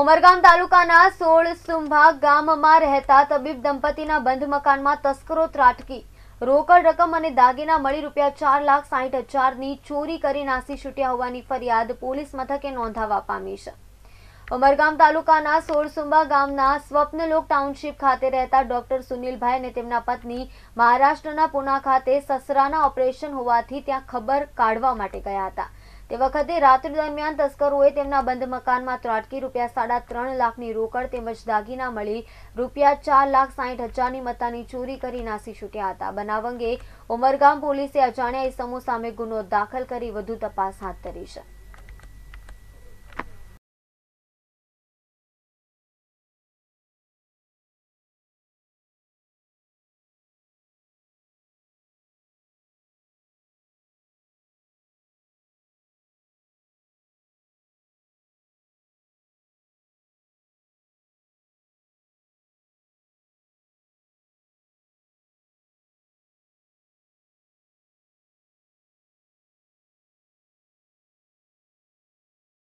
ઉમરગામ તાલુકાના સોળ સુંભા ગામમાં રહેતા તબીબ દંપતીના બંધ મકાનમાં તસ્કરો ત્રાટકી રોકડ રકમ અને દાગીના મળી રૂપિયા ચાર લાખ સાઠ હજારની ચોરી કરી નાસી છૂટ્યા હોવાની ફરિયાદ પોલીસ મથકે નોંધાવવા પામી છે ઉમરગામ તાલુકાના સોળસુંબા ગામના સ્વપ્નલોક ટાઉનશીપ ખાતે રહેતા ડોક્ટર સુનિલભાઈ અને તેમના પત્ની મહારાષ્ટ્રના પુના ખાતે સસરાના ઓપરેશન હોવાથી ત્યાં ખબર કાઢવા માટે ગયા હતા તે વખતે રાત્રિ દરમિયાન તસ્કરોએ તેમના બંધ મકાનમાં ત્રાટકી રૂપિયા સાડા ત્રણ લાખની રોકડ તેમજ દાગીના મળી રૂપિયા ચાર લાખ સાહીઠ હજારની મત્તાની ચોરી કરી નાસી ચૂક્યા હતા બનાવ અંગે ઉમરગામ પોલીસે અજાણ્યા એ સમૂહ સામે ગુનો દાખલ કરી વધુ તપાસ હાથ ધરી છે